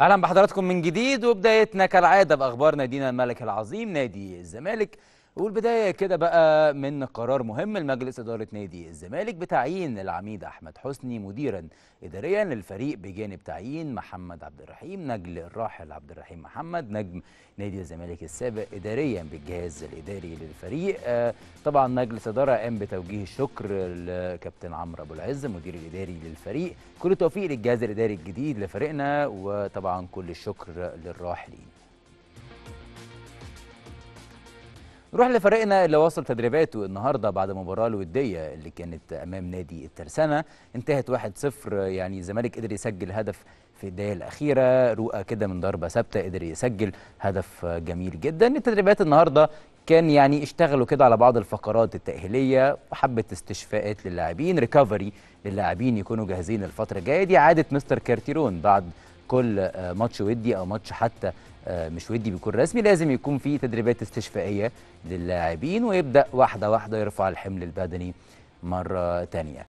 اهلا بحضراتكم من جديد وبدايتنا كالعاده باخبار نادينا الملك العظيم نادي الزمالك والبدايه كده بقى من قرار مهم لمجلس اداره نادي الزمالك بتعيين العميد احمد حسني مديرا اداريا للفريق بجانب تعيين محمد عبد الرحيم نجل الراحل عبد الرحيم محمد نجم نادي الزمالك السابق اداريا بالجهاز الاداري للفريق آه، طبعا مجلس اداره قام بتوجيه الشكر لكابتن عمرو ابو العز مدير الاداري للفريق كل التوفيق للجهاز الاداري الجديد لفريقنا وطبعا كل الشكر للراحلين نروح لفريقنا اللي واصل تدريباته النهارده بعد المباراه الوديه اللي كانت امام نادي الترسانه انتهت 1-0 يعني الزمالك قدر يسجل هدف في الدقيقه الاخيره رؤى كده من ضربه ثابته قدر يسجل هدف جميل جدا التدريبات النهارده كان يعني اشتغلوا كده على بعض الفقرات التأهيلية وحبة استشفاءات للاعبين ريكفري للاعبين يكونوا جاهزين الفترة الجاية دي عادة مستر كارتيرون بعد كل ماتش ودي أو ماتش حتى آه، مش ودي بيكون رسمي لازم يكون في تدريبات استشفائيه للاعبين ويبدا واحده واحده يرفع الحمل البدني مره ثانيه